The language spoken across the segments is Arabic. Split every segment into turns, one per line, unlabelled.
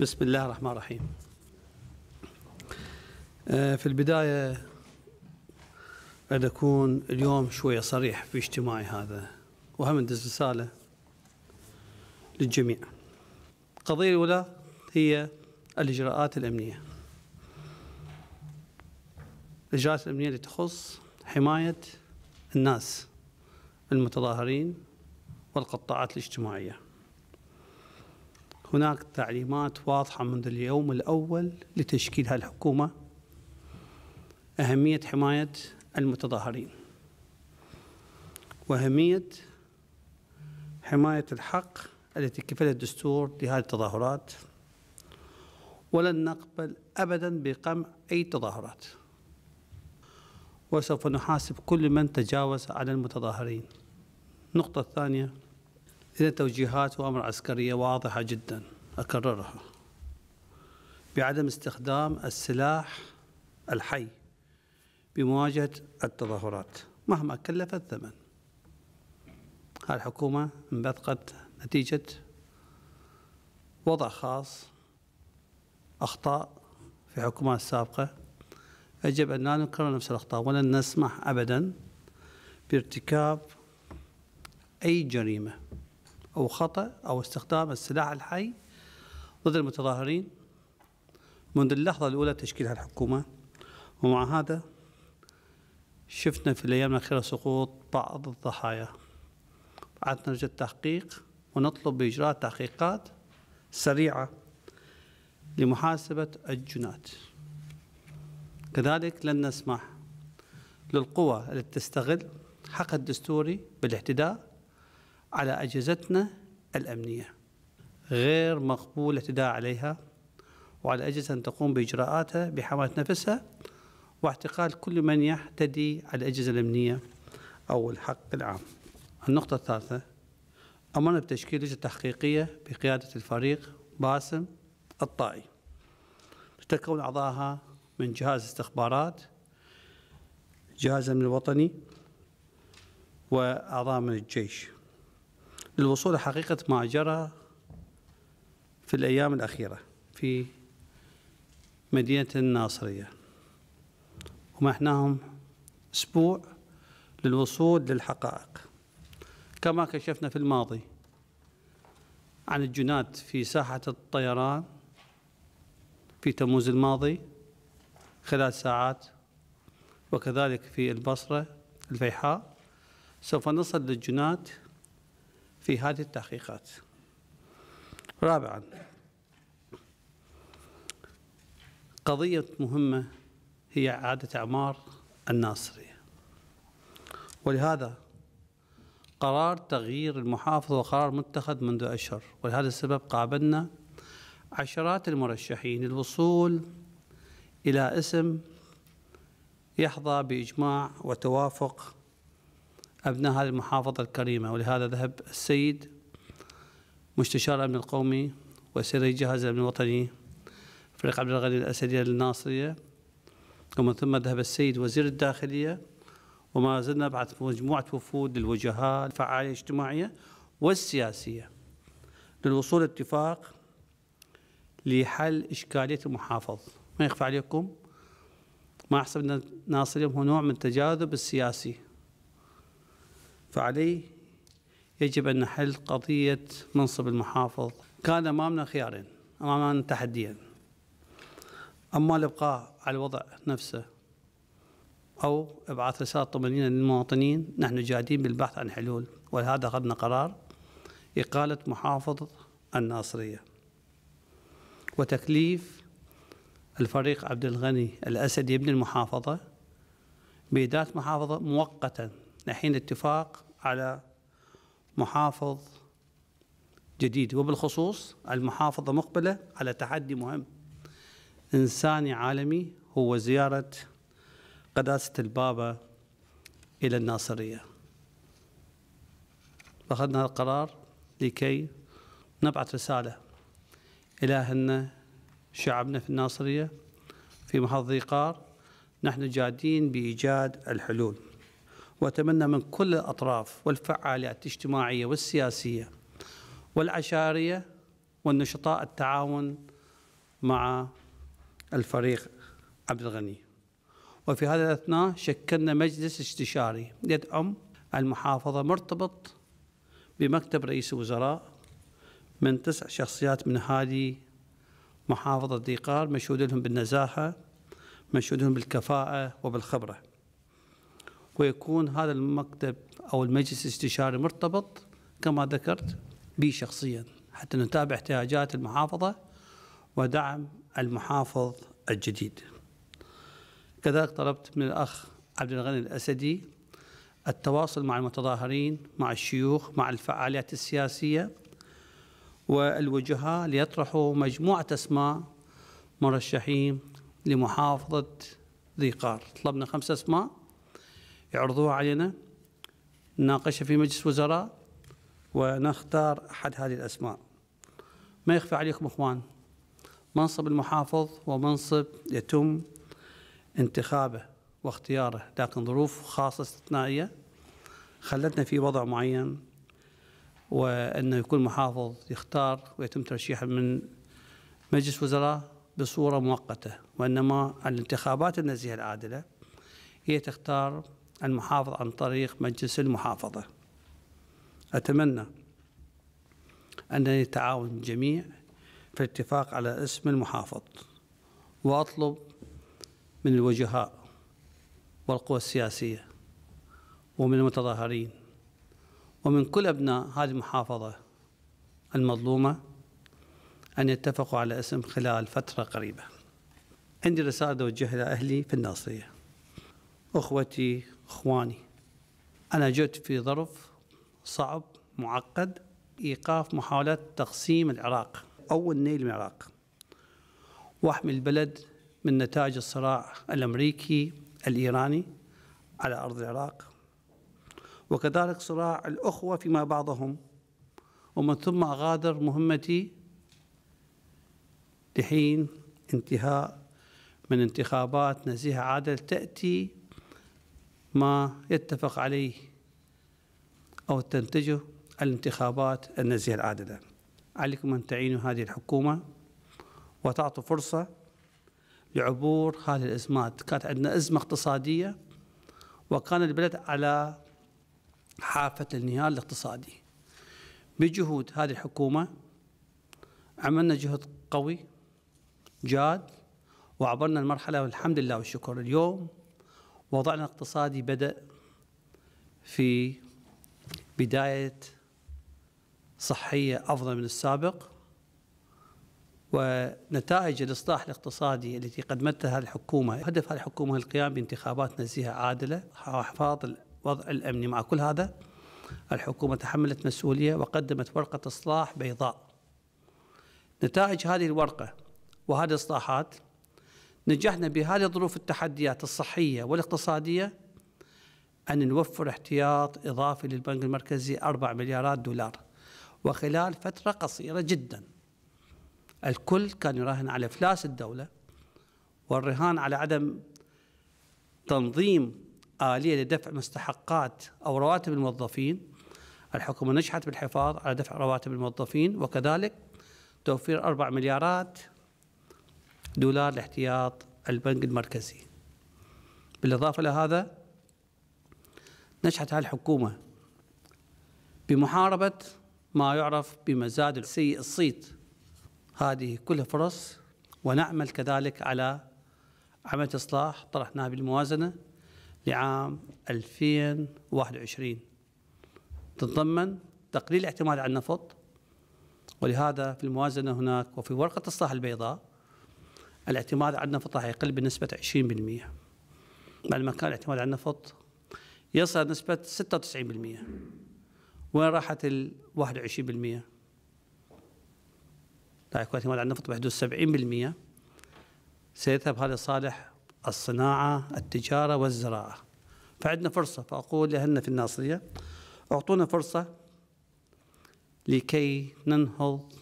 بسم الله الرحمن الرحيم آه، في البداية أريد أكون اليوم شوية صريح في اجتماعي هذا وهم أندز رسالة للجميع القضية الأولى هي الإجراءات الأمنية الإجراءات الأمنية اللي تخص حماية الناس المتظاهرين والقطاعات الاجتماعيه هناك تعليمات واضحة منذ اليوم الأول لتشكيل هالحكومة أهمية حماية المتظاهرين وأهمية حماية الحق التي كفلها الدستور لهذه التظاهرات ولن نقبل أبدا بقمع أي تظاهرات وسوف نحاسب كل من تجاوز على المتظاهرين النقطة الثانية إذا توجيهات وأمر عسكرية واضحة جدا أكررها بعدم استخدام السلاح الحي بمواجهة التظاهرات مهما كلف الثمن الحكومة انبثقت نتيجة وضع خاص أخطاء في حكومات سابقة يجب أن لا نكرر نفس الأخطاء ولن نسمح أبدا بارتكاب أي جريمة أو خطأ أو استخدام السلاح الحي ضد المتظاهرين منذ اللحظة الأولى تشكيل الحكومة ومع هذا شفنا في الأيام الأخيرة سقوط بعض الضحايا بعد نرجع التحقيق ونطلب بإجراء تحقيقات سريعة لمحاسبة الجنات كذلك لن نسمح للقوى التي تستغل حق الدستوري بالاعتداء على أجهزتنا الأمنية غير مقبول الاعتداء عليها وعلى أجهزة أن تقوم بإجراءاتها بحماية نفسها واعتقال كل من يعتدي على الأجهزة الأمنية أو الحق العام النقطة الثالثة أمرنا بتشكيل لجنة تحقيقية بقيادة الفريق باسم الطائي تتكون أعضائها من جهاز استخبارات جهاز الأمن الوطني وأعضاء من الجيش للوصول لحقيقة ما جرى في الأيام الأخيرة في مدينة الناصرية ومحناهم أسبوع للوصول للحقائق كما كشفنا في الماضي عن الجنات في ساحة الطيران في تموز الماضي خلال ساعات وكذلك في البصرة الفيحاء سوف نصل للجنات في هذه التحقيقات رابعا قضية مهمة هي إعادة إعمار الناصرية ولهذا قرار تغيير المحافظة وقرار متخذ منذ أشهر ولهذا السبب قابلنا عشرات المرشحين للوصول إلى اسم يحظى بإجماع وتوافق أبناء هذه المحافظة الكريمة ولهذا ذهب السيد مستشار الأمن القومي وسير جهاز الأمن الوطني فريق عبد الغني الأسدية للناصرية ومن ثم ذهب السيد وزير الداخلية وما زلنا بعد مجموعة وفود للوجهاء الفعالية الاجتماعية والسياسية للوصول لاتفاق لحل إشكالية المحافظ ما يخفى عليكم ما أحسب أن ناصر اليوم هو نوع من التجاذب السياسي فعليه يجب أن نحل قضية منصب المحافظ كان أمامنا خيارين أمامنا تحديين أما الإبقاء على الوضع نفسه أو إبعاث رسالة طمأنينة للمواطنين نحن جادين بالبحث عن حلول ولهذا أخذنا قرار إقالة محافظ الناصرية وتكليف الفريق عبد الغني الأسد يبني المحافظة بإدارة محافظة مؤقتا لحين اتفاق على محافظ جديد وبالخصوص المحافظة مقبلة على تحدي مهم إنساني عالمي هو زيارة قداسة البابا إلى الناصرية أخذنا هذا القرار لكي نبعث رسالة إلى أهلنا شعبنا في الناصرية في محافظة قار نحن جادين بإيجاد الحلول واتمنى من كل الاطراف والفعاليات الاجتماعيه والسياسيه والعشاريه والنشطاء التعاون مع الفريق عبد الغني وفي هذا الاثناء شكلنا مجلس استشاري يدعم المحافظه مرتبط بمكتب رئيس الوزراء من تسع شخصيات من هذه محافظه ديقار مشهود لهم بالنزاهه مشهود لهم بالكفاءه وبالخبره ويكون هذا المكتب أو المجلس الاستشاري مرتبط كما ذكرت بي شخصيا حتى نتابع احتياجات المحافظة ودعم المحافظ الجديد كذلك طلبت من الأخ عبد الغني الأسدي التواصل مع المتظاهرين مع الشيوخ مع الفعاليات السياسية والوجهاء ليطرحوا مجموعة أسماء مرشحين لمحافظة ذي قار طلبنا خمس أسماء يعرضوها علينا نناقشها في مجلس وزراء ونختار أحد هذه الأسماء ما يخفى عليكم إخوان منصب المحافظ هو منصب يتم انتخابه واختياره لكن ظروف خاصة استثنائية خلتنا في وضع معين وأنه يكون محافظ يختار ويتم ترشيحه من مجلس وزراء بصورة مؤقتة وإنما الانتخابات النزيهة العادلة هي تختار المحافظ عن طريق مجلس المحافظة أتمنى أن يتعاون الجميع في الاتفاق على اسم المحافظ وأطلب من الوجهاء والقوى السياسية ومن المتظاهرين ومن كل أبناء هذه المحافظة المظلومة أن يتفقوا على اسم خلال فترة قريبة عندي رسالة أوجهها إلى أهلي في الناصرية أخوتي إخواني أنا جئت في ظرف صعب معقد إيقاف محاولات تقسيم العراق أو النيل من العراق وأحمي البلد من نتائج الصراع الأمريكي الإيراني على أرض العراق وكذلك صراع الأخوة فيما بعضهم ومن ثم أغادر مهمتي لحين انتهاء من انتخابات نزيهة عادل تأتي ما يتفق عليه أو تنتجه الانتخابات النزيهة العادلة عليكم أن تعينوا هذه الحكومة وتعطوا فرصة لعبور هذه الأزمات كانت عندنا أزمة اقتصادية وكان البلد على حافة الانهيار الاقتصادي بجهود هذه الحكومة عملنا جهد قوي جاد وعبرنا المرحلة والحمد لله والشكر اليوم وضعنا الاقتصادي بدأ في بداية صحية أفضل من السابق ونتائج الإصلاح الاقتصادي التي قدمتها الحكومة هدف الحكومة القيام بانتخابات نزيهة عادلة وحفاظ الوضع الأمني مع كل هذا الحكومة تحملت مسؤولية وقدمت ورقة إصلاح بيضاء نتائج هذه الورقة وهذه الإصلاحات نجحنا بهذه الظروف التحديات الصحية والاقتصادية أن نوفر احتياط إضافي للبنك المركزي 4 مليارات دولار وخلال فترة قصيرة جدا الكل كان يراهن على إفلاس الدولة والرهان على عدم تنظيم آلية لدفع مستحقات أو رواتب الموظفين الحكومة نجحت بالحفاظ على دفع رواتب الموظفين وكذلك توفير 4 مليارات دولار لاحتياط البنك المركزي بالإضافة لهذا نجحت هذه الحكومة بمحاربة ما يعرف بمزاد السيء الصيت هذه كلها فرص ونعمل كذلك على عملية إصلاح طرحناها بالموازنة لعام 2021 تتضمن تقليل الاعتماد على النفط ولهذا في الموازنة هناك وفي ورقة الإصلاح البيضاء الاعتماد على النفط راح يقل بنسبة 20% بعد ما كان الاعتماد على النفط يصل نسبة 96% وين راحت ال 21%؟ راح يكون الاعتماد على النفط بحدود 70% سيذهب هذا صالح الصناعة التجارة والزراعة فعندنا فرصة فأقول لأهلنا في الناصرية أعطونا فرصة لكي ننهض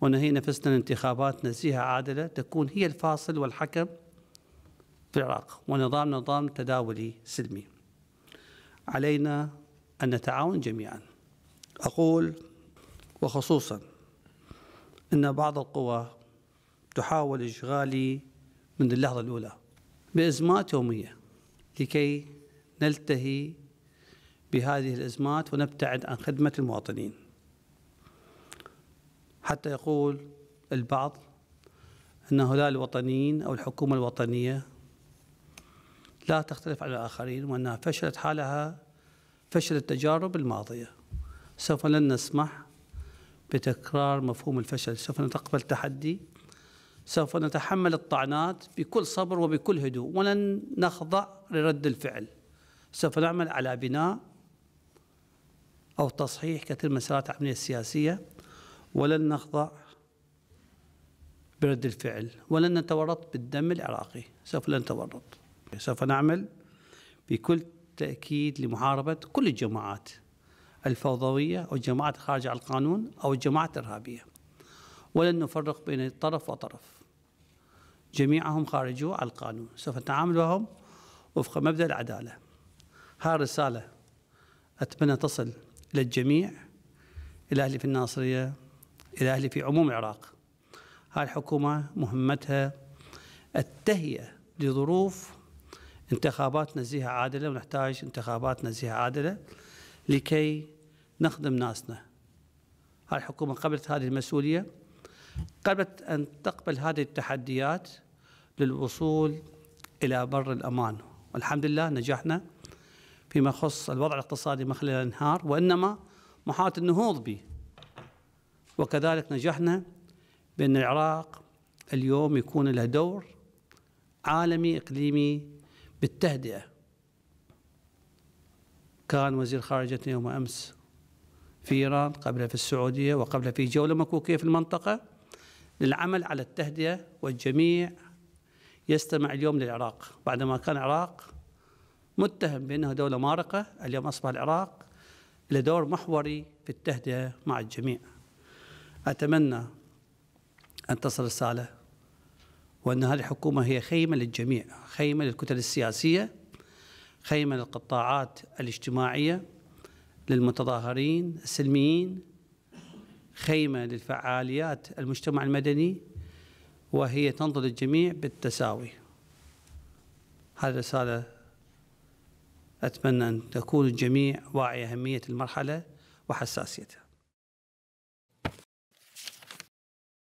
ونهينا نفسنا الانتخابات نزيهة عادلة تكون هي الفاصل والحكم في العراق ونظام نظام تداولي سلمي علينا أن نتعاون جميعا أقول وخصوصا أن بعض القوى تحاول إشغالي من اللحظة الأولى بأزمات يومية لكي نلتهي بهذه الأزمات ونبتعد عن خدمة المواطنين حتى يقول البعض أن هؤلاء الوطنيين أو الحكومة الوطنية لا تختلف عن الآخرين وأنها فشلت حالها فشل التجارب الماضية سوف لن نسمح بتكرار مفهوم الفشل سوف نتقبل التحدي سوف نتحمل الطعنات بكل صبر وبكل هدوء ولن نخضع لرد الفعل سوف نعمل على بناء أو تصحيح كثير من مسارات العملية السياسية ولن نخضع برد الفعل ولن نتورط بالدم العراقي سوف لن نتورط سوف نعمل بكل تأكيد لمحاربة كل الجماعات الفوضوية أو الجماعات خارج عن القانون أو الجماعات الإرهابية ولن نفرق بين طرف وطرف جميعهم خارجوا عن القانون سوف نتعامل معهم وفق مبدأ العدالة ها الرسالة أتمنى تصل إلى الجميع إلى أهلي في الناصرية إلى في عموم العراق هذه الحكومة مهمتها التهيئة لظروف انتخابات نزيهة عادلة ونحتاج انتخابات نزيهة عادلة لكي نخدم ناسنا هذه الحكومة قبلت هذه المسؤولية قبلت أن تقبل هذه التحديات للوصول إلى بر الأمان والحمد لله نجحنا فيما يخص الوضع الاقتصادي مخلل الانهار وإنما محاولة النهوض به وكذلك نجحنا بأن العراق اليوم يكون له دور عالمي إقليمي بالتهدئة كان وزير خارجتنا يوم أمس في إيران قبلها في السعودية وقبلها في جولة مكوكية في المنطقة للعمل على التهدئة والجميع يستمع اليوم للعراق بعدما كان العراق متهم بأنه دولة مارقة اليوم أصبح العراق له دور محوري في التهدئة مع الجميع أتمنى أن تصل رسالة وأن هذه الحكومة هي خيمة للجميع خيمة للكتل السياسية خيمة للقطاعات الاجتماعية للمتظاهرين السلميين خيمة للفعاليات المجتمع المدني وهي تنظر للجميع بالتساوي هذه الرسالة أتمنى أن تكون الجميع واعي أهمية المرحلة وحساسيتها